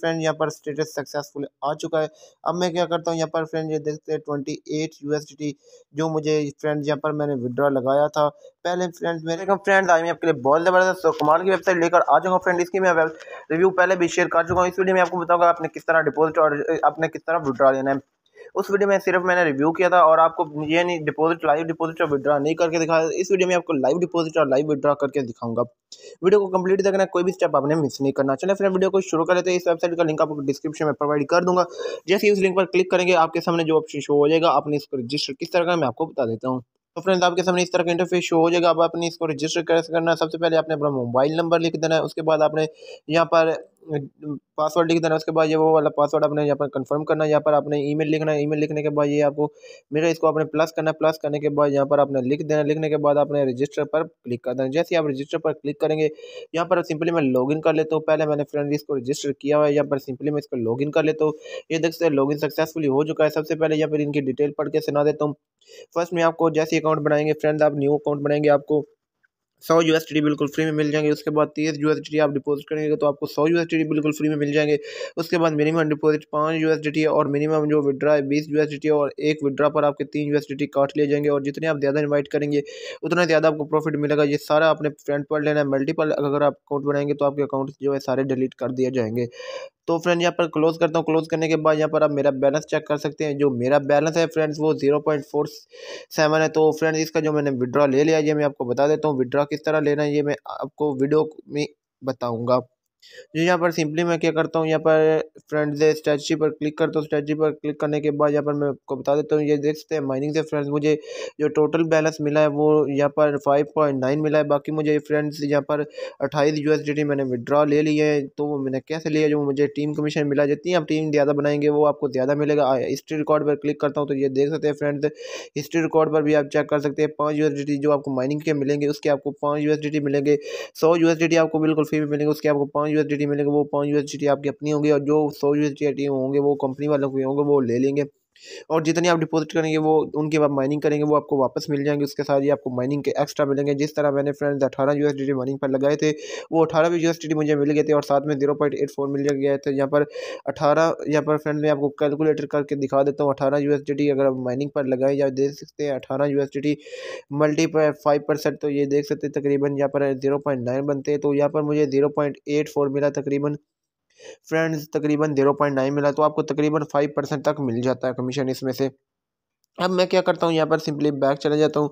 friend यहाँ पर status successful आ चुका है अब मैं क्या करता हूँ यहाँ पर फ्रेंड ये देखते हैं ट्वेंटी एट यू जो मुझे फ्रेंड यहाँ पर मैंने विड्रॉ लगाया था पहले फ्रेंड मेरे फ्रेंड्स आज मैं आपके लिए बहुत ज़बरदस्त तो कमाल की वेबसाइट लेकर आ जाऊँगा फ्रेंड इसकी मैं रिव्यू पहले भी शेयर कर चुका हूँ इस वीडियो में आपको बताऊँगा आपने किस तरह डिपोजिट और आपने किस तरह विड्रॉ लेना है उस वीडियो में सिर्फ मैंने रिव्यू किया था और आपको ये नहीं डिपॉजिट लाइव डिपॉजिट और विड्रा नहीं करके दिखाया इस वीडियो में आपको लाइव डिपॉजिट और लाइव विड्रा करके दिखाऊंगा वीडियो को कंप्लीट देखना कोई भी स्टेप आपने मिस नहीं करना चले फिर वीडियो को शुरू कर लेते हैं इस वेबसाइट का लिंक आपको डिस्क्रिप्शन में प्रोवाइड कर दूंगा जैसे ही उस लिंक पर क्लिक करेंगे आपके सामने जो ऑप्शन शो हो जाएगा आपने इसको रजिस्टर किस तरह का मैं आपको बता देता हूँ तो फ्रेंड्स आपके सामने इस तरह का इंटरफेस शो हो जाएगा आप अपने इसको रजिस्टर कैसे करना सबसे पहले आपने अपना मोबाइल नंबर लिख देना है उसके बाद आपने यहाँ पर पासवर्ड लिख देना उसके बाद ये वो वाला पासवर्ड आपने यहाँ पर कंफर्म करना है यहाँ पर आपने ईमेल लिखना है ईमेल लिखने के बाद ये आपको मेरे इसको आपने प्लस करना है प्लस करने के बाद यहाँ पर आपने लिख देना लिखने के बाद आपने रजिस्टर पर क्लिक कर देना जैसे आप रजिस्टर पर क्लिक करेंगे यहाँ पर सिंपली मैं इन कर लेता हूँ पहले मैंने फ्रेंड इसको रजिस्टर किया हुआ है यहाँ पर सिंपली मैं इसको इन कर लेता हूँ ये देख सकते लॉगिन सक्सेसफुली हो चुका है सबसे पहले यहाँ पर इनकी डिटेल पढ़ के सुना देता हूँ फर्स्ट में आपको जैसे अकाउंट बनाएंगे फ्रेंड आप न्यू अकाउंट बनाएंगे आपको सौ यू बिल्कुल फ्री में मिल जाएंगे उसके बाद तीस यू आप डिपॉजिट करेंगे तो आपको सौ यू बिल्कुल फ्री में मिल जाएंगे उसके बाद मिनिमम डिपॉजिट पाँच यू है और मिनिमम जो विड्रा है बीस यू और एक विड्रा पर आपके तीन यू काट लिए जाएंगे और जितने आप ज़्यादा इन्वाइट करेंगे उतना ज़्यादा आपको प्रॉफिट मिलेगा ये सारा अपने फ्रेंड पर लेना है मल्टीपल अगर आप अकाउंट बनाएंगे तो आपके अकाउंट जो है सारे डिलीट कर दिए जाएंगे तो फ्रेंड यहाँ पर क्लोज़ करता हूँ क्लोज़ करने के बाद यहाँ पर आप मेरा बैलेंस चेक कर सकते हैं जो मेरा बैलेंस है फ्रेंड्स वो जीरो पॉइंट फोर सेवन है तो फ्रेंड्स इसका जो मैंने विड्रॉ ले लिया ये मैं आपको बता देता हूँ विड्रॉ किस तरह लेना है ये मैं आपको वीडियो में बताऊंगा जो यहाँ पर सिंपली मैं क्या करता हूँ यहाँ पर फ्रेंड्स स्ट्रेची पर क्लिक करता हूँ स्ट्रेची पर क्लिक करने के बाद यहाँ पर मैं आपको बता देता हूँ ये देख सकते हैं माइनिंग से फ्रेंड्स मुझे जो टोटल बैलेंस मिला है वो यहाँ पर फाइव पॉइंट नाइन मिला है बाकी मुझे फ्रेंड्स यहाँ पर अट्ठाईस यू मैंने विड्रॉ ले लिए हैं तो वो मैंने कैसे लिया जो मुझे टीम कमीशन मिला जितनी आप टीम ज़्यादा बनाएंगे वो आपको ज़्यादा मिलेगा हिस्ट्री रिकॉर्ड पर क्लिक करता हूँ तो ये देख सकते हैं फ्रेंड्स हिस्ट्री रिकॉर्ड पर भी आप चेक कर सकते हैं पाँच यू जो आपको माइनिंग के मिलेंगे उसके आपको पाँच यू मिलेंगे सौ यू आपको बिल्कुल फ्री में मिलेंगे उसके आपको पाँच यूएसडीटी मिलेंगे वो पाँच यूएसडीटी आपकी अपनी होगी और जो सौ यूएसडीटी होंगे वो कंपनी वालों के होंगे वो ले लेंगे और जितनी आप डिपॉजिट करेंगे वो उनकी आप माइनिंग करेंगे वो आपको वापस मिल जाएंगे उसके साथ ही आपको माइनिंग के एक्स्ट्रा मिलेंगे जिस तरह मैंने फ्रेंड्स अठारह यू माइनिंग पर लगाए थे वो अठारह भी यू मुझे मिल गए थे और साथ में जीरो पॉइंट एट फोर मिल गया था यहाँ पर अठारह यहाँ पर फ्रेंड मैं आपको कैलकुलेटर करके दिखा देता हूँ अठारह यू अगर आप माइनिंग पर लगाए या देख सकते हैं अठारह यू मल्टी पर फाइव परसेंट तो ये देख सकते हैं तकरीबन यहाँ पर जीरो पॉइंट नाइन बनते हैं तो यहाँ पर मुझे जीरो पॉइंट एट फोर मिला तकरीबन फ्रेंड्स तकरीबन जीरो पॉइंट नाइन मिला तो आपको तकरीबन फाइव परसेंट तक मिल जाता है कमीशन इसमें से अब मैं क्या करता हूँ यहाँ पर सिंपली बैग चला जाता हूँ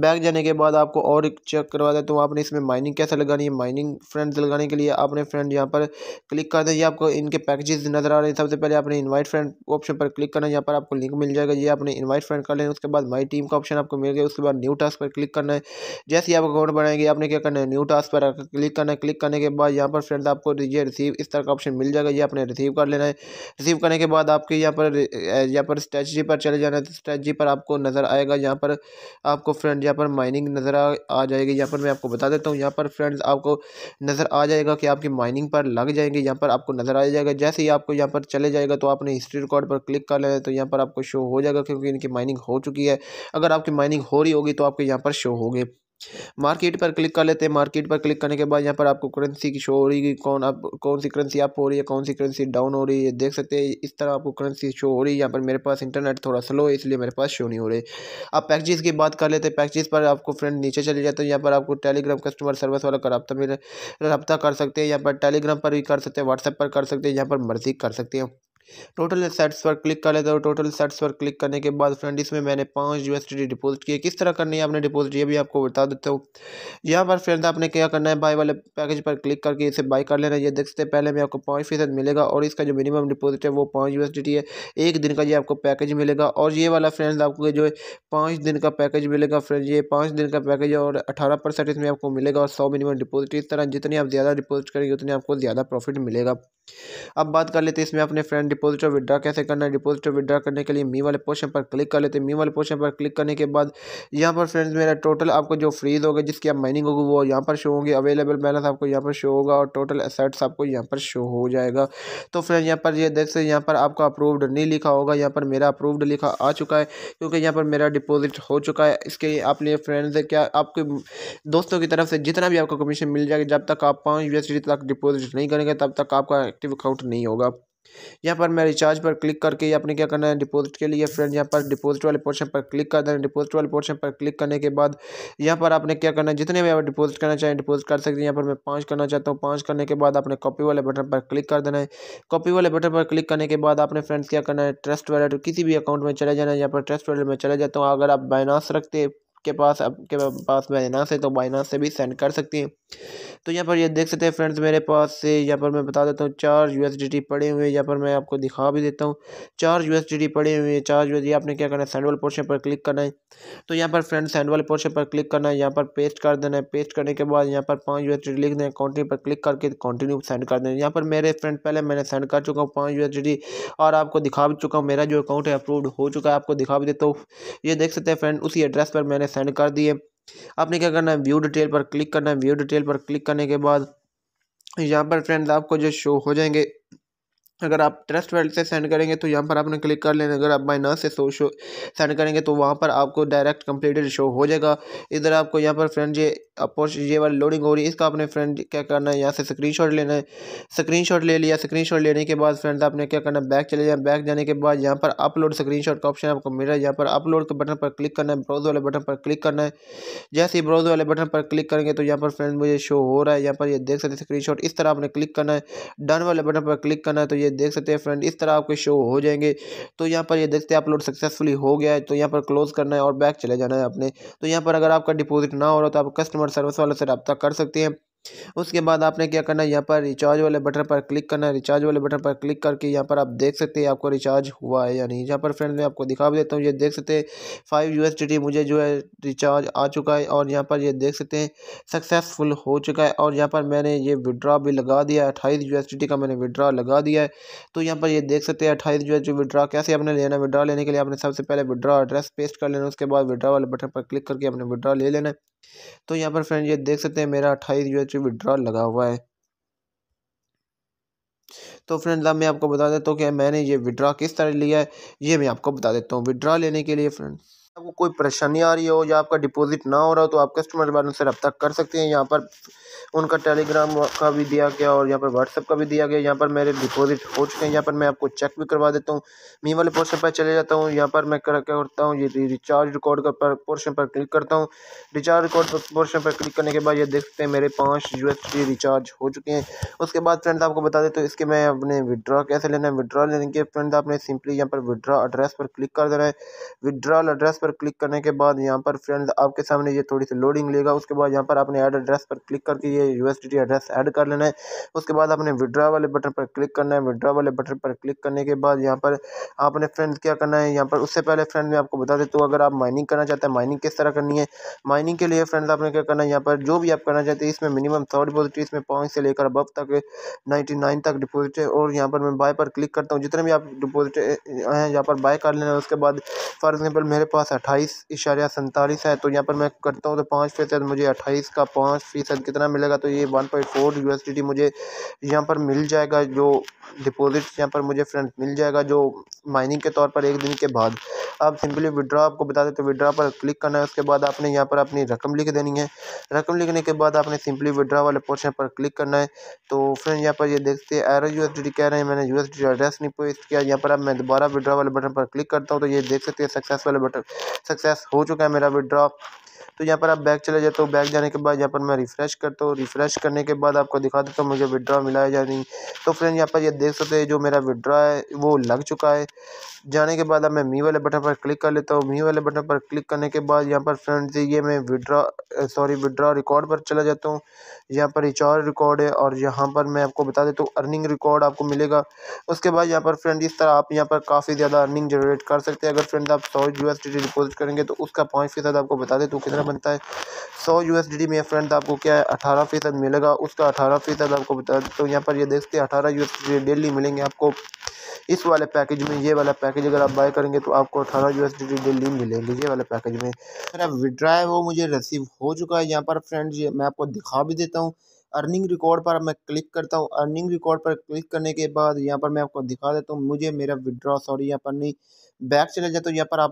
बैग जाने के बाद आपको और चेक करवा देता हूँ आपने इसमें माइनिंग कैसे लगानी है माइनिंग फ्रेंड्स लगाने के लिए आपने फ्रेंड यहाँ पर क्लिक कर दें आपको इनके पैकेजेस नज़र आ रहे हैं सबसे पहले आपने इनवाइट फ्रेंड ऑप्शन पर क्लिक करना है यहाँ पर आपको लिंक मिल जाएगा ये आपने इन्वाइट फ्रेंड कर लेना उसके बाद माई टीम का ऑप्शन आपको मिल गया उसके बाद न्यू टास्क पर क्लिक करना है जैसे आप अकाउंट बनाएंगे आपने क्या करना है न्यू टास्क पर क्लिक करना है क्लिक करने के बाद यहाँ पर फ्रेंड आपको ये रिसीव इस तरह का ऑप्शन मिल जाएगा ये आपने रिसीव कर लेना है रिसीव करने के बाद आपके यहाँ पर यहाँ पर स्ट्रेटी पर चले जाना है तो जी पर आपको नज़र आएगा यहाँ पर आपको फ्रेंड यहाँ पर माइनिंग नज़र आ जाएगी यहाँ पर मैं आपको बता देता हूँ यहाँ पर फ्रेंड्स आपको नज़र आ जाएगा कि आपकी माइनिंग पर लग जाएंगे यहाँ पर आपको नज़र आ जाएगा जैसे ही आपको यहाँ पर चले जाएगा तो आपने हिस्ट्री रिकॉर्ड पर क्लिक कर लेना तो यहाँ पर आपको शो हो जाएगा क्योंकि इनकी माइनिंग हो चुकी है अगर आपकी माइनिंग हो रही होगी तो आपके यहाँ पर शो होगी मार्केट पर क्लिक कर लेते हैं मार्केट पर क्लिक करने के बाद यहाँ पर आपको करेंसी की शो हो रही है कौन आप कौन सी करेंसी अप हो रही है कौन सी करेंसी डाउन हो रही है देख सकते हैं इस तरह आपको करेंसी शो हो रही है यहाँ पर मेरे पास इंटरनेट थोड़ा स्लो है इसलिए मेरे पास शो नहीं हो रही आप पैकेजेस की बात कर लेते हैं पैकेजेस पर आपको फ्रेंड नीचे चले जाते हैं यहाँ पर आपको टेलीग्राम कस्टमर सर्विस वाला का रब्ता मेरा रब्ता कर सकते हैं यहाँ पर टेलीग्राम पर भी कर सकते हैं व्हाट्सएप पर कर सकते हैं यहाँ पर मर्जी कर सकते हैं टोटल सेट्स पर क्लिक कर लेते हो टोटल सेट्स पर क्लिक करने के बाद फ्रेंड इसमें मैंने पाँच यू डिपॉजिट किए किस तरह करनी है आपने डिपॉजिट ये भी आपको बता देते हो यहाँ पर फ्रेंड आपने क्या करना है बाई वाले पैकेज पर क्लिक करके इसे बाई कर लेना है ये देख सकते पहले में आपको पाँच फीसद मिलेगा और इसका जो मिनिमम डिपॉजिट है वो पाँच यू है एक दिन का ये आपको पैकेज मिलेगा और ये वाला फ्रेंड्स आपको जो है पाँच दिन का पैकेज मिलेगा फ्रेंड ये पाँच दिन का पैकेज और अठारह परसेंट इसमें आपको मिलेगा और सौ मिनिमम डिपोजिट इस तरह जितनी आप ज़्यादा डिपोजिट करेंगे उतनी आपको ज़्यादा प्रॉफिट मिलेगा अब बात कर लेते हैं इसमें अपने फ्रेंड डिपॉजिट और विड्रा कैसे करना है डिपॉजिट और विड्रा करने के लिए मी वाले पोर्शन पर क्लिक कर लेते हैं मी वाले पोर्शन पर क्लिक करने के बाद यहाँ पर फ्रेंड्स मेरा टोटल आपको जो फ्रीज होगा जिसकी आप माइनिंग होगी वो यहाँ पर शो होंगी अवेलेबल बैलेंस आपको यहाँ पर शो होगा और टोटल एसेट्स आपको यहाँ पर शो हो जाएगा तो फ्रेंड यहाँ पर ये देख सकते यहाँ पर आपका अप्रूव्ड नहीं लिखा होगा यहाँ पर मेरा अप्रूव्ड लिखा आ चुका है क्योंकि यहाँ पर मेरा डिपॉजिट हो चुका है इसके लिए आप लिए फ्रेंड्स क्या आपके दोस्तों की तरफ से जितना भी आपको कमीशन मिल जाएगा जब तक आप पाँच यू तक डिपॉजिट नहीं करेंगे तब तक आपका एक्टिव अकाउंट नहीं होगा यहाँ पर मैं रिचार्ज पर क्लिक करके अपने क्या करना है डिपॉजिट के लिए फ्रेंड यहाँ पर डिपॉजिट वाले पोर्शन पर क्लिक कर देना डिपॉजिट वाले पोर्शन पर क्लिक करने के बाद यहाँ पर आपने क्या करना है जितने भी आप डिपॉजिट करना चाहें डिपॉजिट कर सकते हैं यहाँ पर मैं पाँच करना चाहता हूँ पाँच करने के बाद आपने कॉपी वाले बटन पर क्लिक कर देना है कॉपी वाले बटन पर क्लिक करने के बाद आपने फ्रेंड्स क्या करना है ट्रस्ट वैलेट किसी भी अकाउंट में चले जाना है यहाँ पर ट्रस्ट वैलेट में चले जाता हूँ अगर आप बाइनास रखते के पास आपके पास बाइनास है तो बाइनास से भी सेंड कर सकती हैं तो यहाँ पर ये देख सकते हैं फ्रेंड्स मेरे पास से यहाँ पर मैं बता देता हूँ चार यू पड़े हुए हैं यहाँ पर मैं आपको दिखा भी देता हूँ चार यू पड़े हुए हैं चार यू आपने क्या करना है सेंड वाले पोर्शन पर क्लिक करना है तो यहाँ पर फ्रेंड्स सेंड वाले पोर्शन पर क्लिक करना है यहाँ पर पेस्ट कर देना है पेस्ट करने के बाद यहाँ पर पाँच यू लिख देना कंटिन्यू पर क्लिक करके कंटिन्यू सेंड कर देना यहाँ पर मेरे फ्रेंड पहले मैंने सेंड कर चुका हूँ पाँच यू और आपको दिखा भी चुका हूँ मेरा जो अकाउंट है अप्रूव हो चुका है आपको दिखा भी देता हूँ ये देख सकते हैं फ्रेंड उसी एड्रेस पर मैंने सेंड कर दिए आपने क्या करना है व्यू डिटेल पर क्लिक करना है व्यू डिटेल पर क्लिक करने के बाद यहाँ पर फ्रेंड्स आपको जो शो हो जाएंगे अगर आप ट्रस्ट वेल्ट से सेंड करेंगे तो यहाँ पर आपने क्लिक कर लेना अगर आप बाइनास से शो सेंड करेंगे तो वहाँ पर आपको डायरेक्ट कंप्लीटेड शो हो जाएगा इधर आपको यहाँ पर फ्रेंड ये अपोस्ट ये वाली लोडिंग हो रही है इसका आपने फ्रेंड क्या करना है यहाँ से स्क्रीनशॉट लेना है स्क्रीनशॉट ले लिया स्क्रीनशॉट लेने के बाद फ्रेंड आपने क्या करना है बैक चले जाए बैक जाने के बाद यहाँ पर अपलोड शॉट का ऑप्शन आपको मिल रहा है यहाँ पर अपलोड के बटन पर क्लिक करना है ब्राउज वाले बटन पर क्लिक करना है जैसे ही ब्राउज वाले बटन पर क्लिक करेंगे तो यहाँ पर फ्रेंड मुझे शो हो रहा है यहाँ पर ये देख सकते हैं स्क्रीन इस तरह आपने क्लिक करना है डन वाले बटन पर क्लिक करना है तो ये ये देख सकते हैं फ्रेंड इस तरह आपके शो हो जाएंगे तो यहाँ पर ये देखते हैं अपलोड सक्सेसफुली हो गया है तो यहाँ पर क्लोज़ करना है और बैक चले जाना है अपने तो यहाँ पर अगर आपका डिपोजिट ना हो रहा तो आप कस्टमर सर्विस वाले से रब्ता कर सकते हैं उसके बाद आपने क्या करना है यहाँ पर रिचार्ज वाले बटन पर क्लिक करना है रिचार्ज वाले बटन पर क्लिक करके यहाँ पर आप देख सकते हैं आपको रिचार्ज हुआ है या नहीं यहाँ पर फ्रेंड मैं आपको दिखा भी देता हूँ ये देख सकते हैं फाइव यू मुझे जो है रिचार्ज आ चुका है और यहाँ पर ये देख सकते हैं सक्सेसफुल हो चुका है और यहाँ पर मैंने ये विड्रा भी लगा दिया है अट्ठाईस यू का मैंने विड्रा लगा दिया है तो यहाँ पर ये देख सकते हैं अट्ठाईस यू विड्रा कैसे आपने लेना विड्रा लेने के लिए आपने सबसे पहले विड्रा एड्रेस पेस्ट कर लेना उसके बाद विड्रा वाले बटन पर क्लिक करके अपने विड्रा ले लेना है तो यहाँ पर फ्रेंड ये देख सकते हैं मेरा अट्ठाईस यू एच विड्रॉल लगा हुआ है तो फ्रेंड अब मैं आपको बता देता हूँ कि मैंने ये विड्रॉ किस तरह लिया है ये मैं आपको बता देता हूँ विड्रॉ लेने के लिए फ्रेंड आपको कोई परेशानी आ रही हो या आपका डिपॉजिट ना हो रहा हो तो आप कस्टमर वालों से रब्ता कर सकते हैं यहाँ पर उनका टेलीग्राम का भी दिया गया और यहाँ पर व्हाट्सअप का भी दिया गया यहाँ पर मेरे डिपॉजिट हो चुके हैं यहाँ पर मैं आपको चेक भी करवा देता हूँ मी वाले पोर्शन पर चले जाता हूँ यहाँ पर मैं क्या करता हूँ ये रिचार्ज रिकॉर्ड का पोर्शन पर क्लिक करता हूँ रिचार्ज रिकॉर्ड पोर्शन पर क्लिक करने के बाद ये देख सकते हैं मेरे पाँच यू रिचार्ज हो चुके हैं उसके बाद फ्रेंड आपको बता देते हैं इसके मैं अपने विड्रॉ कैसे लेना है विड्रॉ लेने के फ्रेंड आपने सिंपली यहाँ पर विड्रॉ एड्रेस पर क्लिक कर देना है विड्रॉल एड्रेस पर क्लिक करने के बाद यहाँ पर फ्रेंड आपके सामने ये थोड़ी सी लोडिंग लेगा उसके बाद यहाँ पर आपने एड एड्रेस पर क्लिक करके लिए यूएसडी एड्रेस ऐड कर लेना है उसके बाद आपने विड्रा वाले बटन पर क्लिक करना है विड्रा वाले बटन पर क्लिक करने के बाद यहाँ पर आपने फ्रेंड क्या करना है यहाँ पर उससे पहले फ्रेंड मैं आपको बता देता हूँ अगर आप माइनिंग करना चाहते हैं माइनिंग किस तरह करनी है माइनिंग के लिए फ्रेंड्स आपने क्या करना है यहाँ पर जो भी आप करना चाहते हैं इसमें मिनिमम सौ डिपोजिट इसमें पाँच से लेकर अब तक नाइन्टी तक डिपोजिट है और यहाँ पर मैं बाय पर क्लिक करता हूँ जितने भी आप डिपोजिट हैं यहाँ पर बाय कर लेना है उसके बाद फॉर एग्जाम्पल मेरे पास अट्ठाईस इशारा सैंतालीस है तो यहाँ पर मैं करता हूँ तो पाँच फीसद मुझे अट्ठाईस का पाँच फीसद कितना मिला मिलेगा तो ये वन पॉइंट फोर यूएसडीटी मुझे यहाँ पर मिल जाएगा जो डिपॉजिट्स यहाँ पर मुझे फ्रेंड मिल जाएगा जो माइनिंग के तौर पर एक दिन के बाद आप सिंपली विड्रा आपको बता देते तो विड्रा पर क्लिक करना है उसके बाद आपने यहाँ पर अपनी रकम लिख देनी है रकम लिखने के बाद आपने सिंपली विड्रा वाले पोर्शन पर क्लिक करना है तो फ्रेंड यहाँ पर ये देखते हैं एरो यू कह रहे हैं मैंने यू एड्रेस नहीं पोस्ट किया यहाँ पर अब मैं दोबारा विड्रा वाले बटन पर क्लिक करता हूँ तो ये देख सकते हैं सक्सेस वाले बटन सक्सेस हो चुका है मेरा विड्रा तो यहाँ पर आप बैक चले जाते हो बैक जाने के बाद यहाँ पर मैं रिफ़्रेश करता हूँ रिफ़्रेश करने के बाद आपको दिखा देता हूँ मुझे विड्रा मिला है या नहीं तो फ्रेंड यहाँ पर ये यह देख सकते हैं जो मेरा विड्रा है वो लग चुका है जाने के बाद अब मैं मी वाले बटन पर क्लिक कर लेता हूँ मी वाले बटन पर क्लिक करने के बाद यहाँ पर फ्रेंड्स ये मैं विड्रा सॉरी विड्रा रिकॉर्ड पर चला जाता हूँ यहाँ पर रिचार्ज रिकॉर्ड है और यहाँ पर मैं आपको बता देता हूँ अर्निंग रिकॉर्ड आपको मिलेगा उसके बाद यहाँ पर फ्रेंड इस तरह आप यहाँ पर काफ़ी ज़्यादा अर्निंग जनरेट कर सकते हैं अगर फ्रेंड आप सौ यू एस डिपोजिट करेंगे तो उसका पाँच फ़ीसद आपको बता देता हूँ कितना बनता है सौ यू एस में फ्रेंड आपको क्या है अठारह फ़ीसद मिलेगा उसका अठारह फ़ीसद आपको बता देता हूँ यहाँ पर ये देखते हैं अठारह यू डेली मिलेंगे आपको इस वाले पैकेज में ये वाला पैकेज पैकेज अगर आप बाय करेंगे तो आपको अठारह यू एस डी डेली मिलेंगे ये वाले पैकेज में सर अब विड्रा है वो मुझे रिसीव हो चुका है यहाँ पर फ्रेंड्स ये मैं आपको दिखा भी देता हूँ अर्निंग रिकॉर्ड पर मैं क्लिक करता हूँ अर्निंग रिकॉर्ड पर क्लिक करने के बाद यहाँ पर मैं आपको दिखा देता हूँ मुझे मेरा विड्रॉ सॉरी यहाँ पर नहीं बैक चले जाते हूँ यहाँ पर आप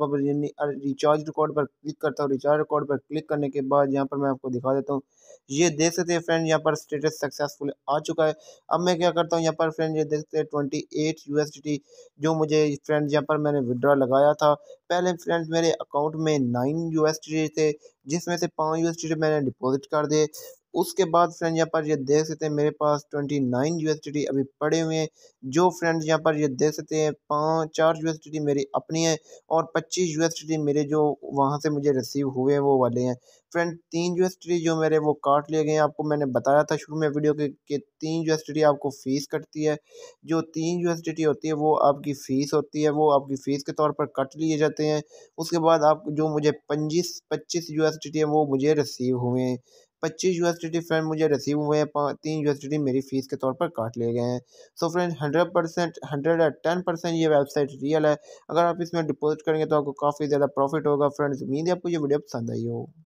रिचार्ज रिकॉर्ड पर क्लिक करता हूँ रिचार्ज रिकॉर्ड पर क्लिक करने के बाद यहाँ पर मैं आपको दिखा देता हूँ ये देख सकते हैं फ्रेंड यहाँ पर स्टेटस सक्सेसफुल आ चुका है अब मैं क्या करता हूँ यहाँ पर फ्रेंड ये देख सकते हैं ट्वेंटी एट यू जो मुझे फ्रेंड यहाँ पर मैंने विड्रॉ लगाया था पहले फ्रेंड्स मेरे अकाउंट में नाइन यू थे जिसमें से पाँच यू मैंने डिपॉजिट कर दिए उसके बाद फ्रेंड यहाँ पर ये देख सकते हैं मेरे पास ट्वेंटी नाइन यू अभी पड़े हुए हैं जो फ्रेंड यहाँ पर ये देख सकते हैं पाँच चार यू मेरी अपनी है और पच्चीस यू मेरे जो वहाँ से मुझे रिसीव हुए हैं वो वाले हैं फ्रेंड तीन यू जो मेरे वो काट लिए गए हैं आपको मैंने बताया था शुरू में वीडियो के कि तीन यू आपको फ़ीस कटती है जो तीन यू होती है वो आपकी फ़ीस होती है वो आपकी फ़ीस के तौर पर कट लिए जाते हैं उसके बाद आप जो मुझे पच्चीस पच्चीस यू है वो मुझे रिसीव हुए हैं पच्चीस यू फ्रेंड मुझे रिसीव हुए हैं तीन यू मेरी फ़ीस के तौर पर काट लिए गए हैं so friend hundred percent hundred and ten percent ये वेबसाइट रियल है अगर आप इसमें डिपोजिट करेंगे तो आपको काफ़ी ज़्यादा प्रॉफिट होगा फ्रेंड्स उम्मीद है आपको ये वीडियो पसंद आई हो